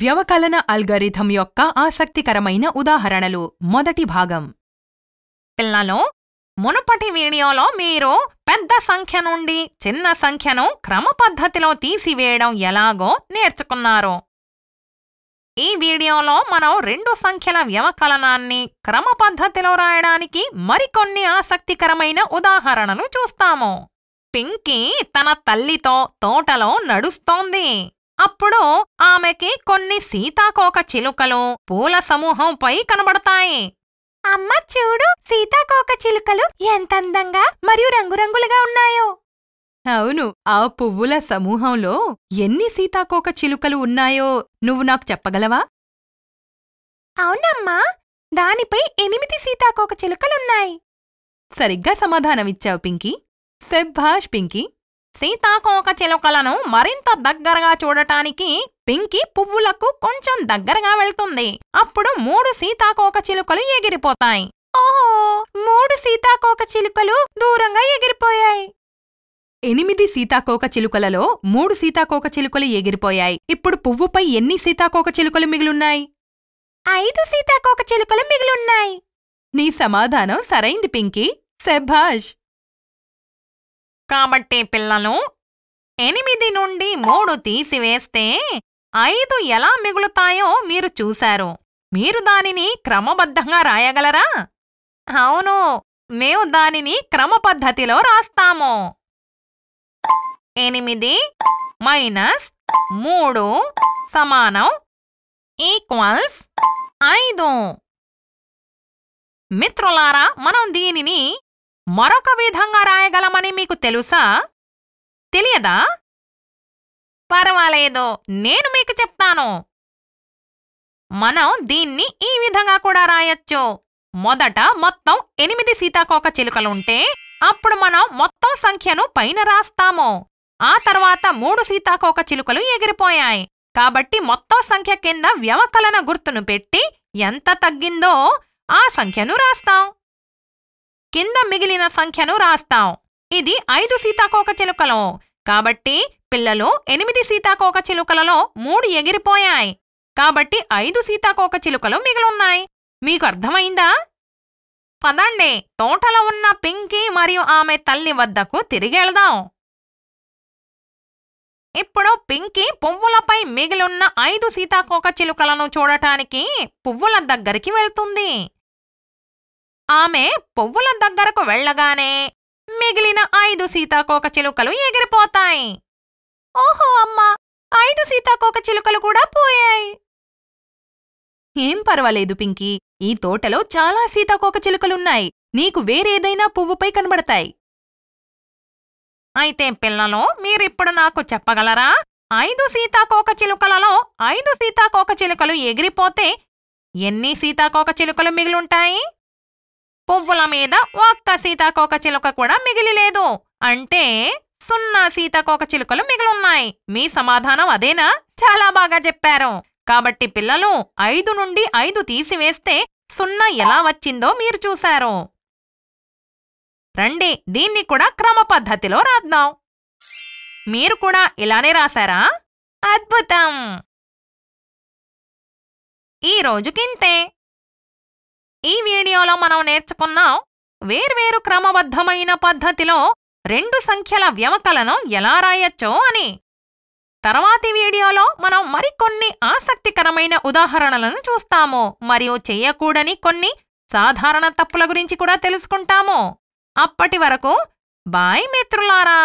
వ్యవకలన algorithm యొక్క ఆసక్తికరమైన ఉదాహరణలు మొదటి భాగం పిల్లలు మునుపటి వీడియోలో మీరు పెద్ద సంఖ్య నుండి చిన్న సంఖ్యను క్రమ పద్ధతిలో తీసివేయడం ఎలాగో నేర్చుకున్నారు ఈ వీడియోలో మనం రెండు సంఖ్యల వ్యవకలనాన్ని క్రమ పద్ధతిలో రాయడానికి మరికొన్ని ఆసక్తికరమైన ఉదాహరణలు చూస్తాము పింకీ తన తల్లితో తోటలో నడుస్తోంది అప్పుడు ఆమెకి కొన్ని సీతాకోక చిలుకలు పూల సమూహంపై కనబడతాయి అమ్మ చూడు సీతాకోక చిలుకలు ఎంత అందంగా మరియు రంగురంగులుగా ఉన్నాయో అవును ఆ పువ్వుల సమూహంలో ఎన్ని సీతాకోక చిలుకలు ఉన్నాయో నువ్వు నాకు చెప్పగలవా అవునమ్మా దానిపై ఎనిమిది సీతాకోక చిలుకలున్నాయి సరిగ్గా సమాధానమిచ్చావు పింకీ సెబ్భాష్ పింకీ సీతాకోక చిలుకలను మరింత దగ్గరగా చూడటానికి పింకీ పువ్వులకు కొంచెం దగ్గరగా వెళ్తుంది అప్పుడు మూడు సీతాకోక చిలుకలు ఎగిరిపోతాయి ఓహో మూడు సీతాకోక చిలుకలు దూరంగా ఎగిరిపోయాయి ఎనిమిది సీతాకోక చిలుకలలో మూడు సీతాకోక చిలుకలు ఎగిరిపోయాయి ఇప్పుడు పువ్వుపై ఎన్ని సీతాకోక చిలుకలు మిగిలున్నాయి ఐదు సీతాకోక చిలుకలు మిగిలున్నాయి నీ సమాధానం సరైంది పింకీ శభాష్ కాబట్టి పిల్లలు ఎనిమిది నుండి మూడు తీసివేస్తే ఐదు ఎలా మిగులుతాయో మీరు చూశారు మీరు దానిని క్రమబద్ధంగా రాయగలరా అవును మేము దానిని క్రమ పద్ధతిలో రాస్తాము ఎనిమిది మైనస్ మూడు సమానం ఈక్వల్స్ ఐదు మిత్రులారా మనం దీనిని మరొక విధంగా రాయగలమని మీకు తెలుసా తెలియదా పర్వాలేదు నేను మీకు చెప్తాను మనం దీన్ని ఈ విధంగా కూడా రాయొచ్చు మొదట మొత్తం ఎనిమిది సీతాకోక చిలుకలుంటే అప్పుడు మనం మొత్తం సంఖ్యను పైన రాస్తాము ఆ తర్వాత మూడు సీతాకోక చిలుకలు ఎగిరిపోయాయి కాబట్టి మొత్తం సంఖ్య కింద వ్యవకలన గుర్తును పెట్టి ఎంత తగ్గిందో ఆ సంఖ్యను రాస్తాం కింద మిగిలిన సంఖ్యను రాస్తాం ఇది ఐదు సీతాకోక చిలుకలు కాబట్టి పిల్లలు ఎనిమిది సీతాకోక చిలుకలలో మూడు ఎగిరిపోయాయి కాబట్టి ఐదు సీతాకోక చిలుకలు మిగిలున్నాయి మీకు అర్థమైందా పదండి తోటలో ఉన్న పింకీ మరియు ఆమె తల్లి వద్దకు తిరిగెళ్దాం ఇప్పుడు పింకీ పువ్వులపై మిగిలున్న ఐదు సీతాకోక చిలుకలను చూడటానికి పువ్వుల దగ్గరికి వెళ్తుంది ఆమె పువ్వుల దగ్గరకు వెళ్ళగానే మిగిలిన ఐదు సీతాకోక చిలుకలు ఎగిరిపోతాయి ఓహో అమ్మా ఐదు సీతాకోక చిలుకలు కూడా పోయాయి ఏం పర్వాలేదు పింకీ ఈ తోటలో చాలా సీతాకోక చిలుకలున్నాయి నీకు వేరేదైనా పువ్వుపై కనబడతాయి అయితే పిల్లలో మీరిప్పుడు నాకు చెప్పగలరా ఐదు సీతాకోక చిలుకలలో ఐదు సీతాకోక చిలుకలు ఎగిరిపోతే ఎన్ని సీతాకోక చిలుకలు మిగిలుంటాయి పువ్వుల మీద ఒక్క సీతాకోక చిలుక కూడా మిగిలి లేదు అంటే సున్నా సీతాకోక చిలుకలు మిగిలున్నాయి మీ సమాధానం అదేనా చాలా బాగా చెప్పారు కాబట్టి పిల్లలు ఐదు నుండి ఐదు తీసివేస్తే సున్నా ఎలా వచ్చిందో మీరు చూశారు రండి దీన్ని కూడా క్రమ పద్ధతిలో రాద్దాం మీరు కూడా ఇలానే రాశారా అద్భుతం ఈరోజుకింతే ఈ వీడియోలో మనం నేర్చుకున్నాం వేర్వేరు క్రమబద్ధమైన పద్ధతిలో రెండు సంఖ్యల వ్యవకలనం ఎలా రాయొచ్చో అని తర్వాతి వీడియోలో మనం మరికొన్ని ఆసక్తికరమైన ఉదాహరణలను చూస్తాము మరియు చేయకూడని కొన్ని సాధారణ తప్పుల గురించి కూడా తెలుసుకుంటాము అప్పటి వరకు బాయ్ మిత్రులారా